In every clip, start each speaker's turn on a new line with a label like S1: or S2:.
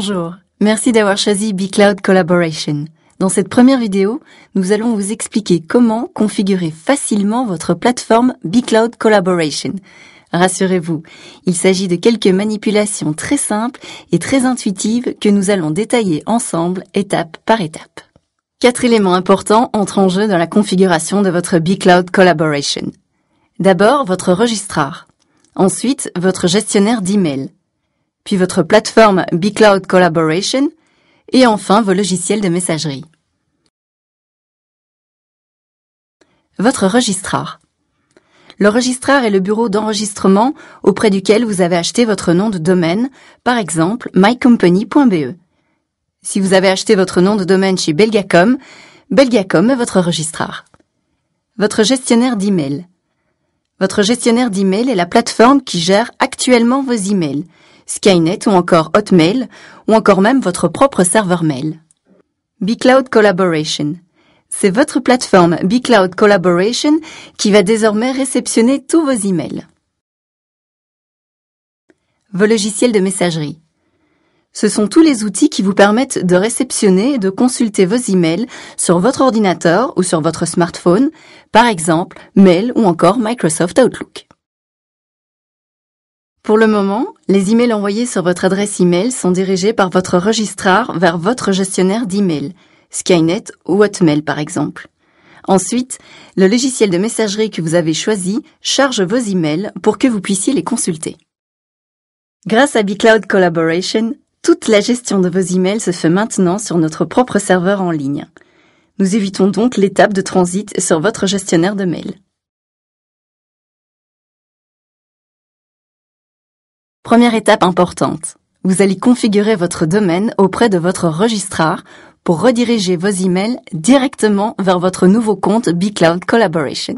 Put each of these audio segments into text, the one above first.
S1: Bonjour, merci d'avoir choisi b Collaboration. Dans cette première vidéo, nous allons vous expliquer comment configurer facilement votre plateforme B-Cloud Collaboration. Rassurez-vous, il s'agit de quelques manipulations très simples et très intuitives que nous allons détailler ensemble étape par étape. Quatre éléments importants entrent en jeu dans la configuration de votre b Collaboration. D'abord, votre registrar. Ensuite, votre gestionnaire d'email puis votre plateforme bcloud Collaboration, et enfin vos logiciels de messagerie. Votre registrar. Le registrar est le bureau d'enregistrement auprès duquel vous avez acheté votre nom de domaine, par exemple mycompany.be. Si vous avez acheté votre nom de domaine chez Belgacom, Belgacom est votre registrar. Votre gestionnaire d'email. Votre gestionnaire d'email est la plateforme qui gère actuellement vos emails Skynet ou encore Hotmail, ou encore même votre propre serveur mail. BCloud Collaboration. C'est votre plateforme BCloud Collaboration qui va désormais réceptionner tous vos emails. Vos logiciels de messagerie. Ce sont tous les outils qui vous permettent de réceptionner et de consulter vos emails sur votre ordinateur ou sur votre smartphone, par exemple Mail ou encore Microsoft Outlook. Pour le moment, les emails envoyés sur votre adresse email sont dirigés par votre registrar vers votre gestionnaire d'email, Skynet ou Hotmail par exemple. Ensuite, le logiciel de messagerie que vous avez choisi charge vos emails pour que vous puissiez les consulter. Grâce à BCloud Collaboration, toute la gestion de vos emails se fait maintenant sur notre propre serveur en ligne. Nous évitons donc
S2: l'étape de transit sur votre gestionnaire de mail. Première étape importante, vous allez configurer votre
S1: domaine auprès de votre registrar pour rediriger vos emails directement vers votre nouveau compte BCloud Collaboration.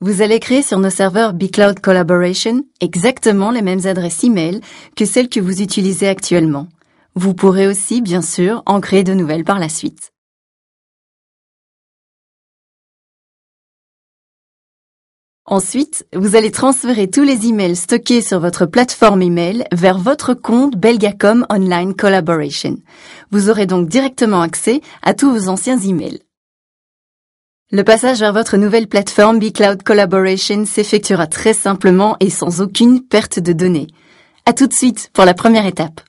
S1: Vous allez créer sur nos serveurs BCloud Collaboration exactement les mêmes adresses emails que celles que vous utilisez
S2: actuellement. Vous pourrez aussi, bien sûr, en créer de nouvelles par la suite. Ensuite, vous allez transférer tous les emails stockés sur votre plateforme email vers votre compte
S1: Belgacom Online Collaboration. Vous aurez donc directement accès à tous vos anciens emails. Le passage vers votre nouvelle plateforme BCloud Collaboration s'effectuera
S2: très simplement et sans aucune perte de données. À tout de suite pour la première étape.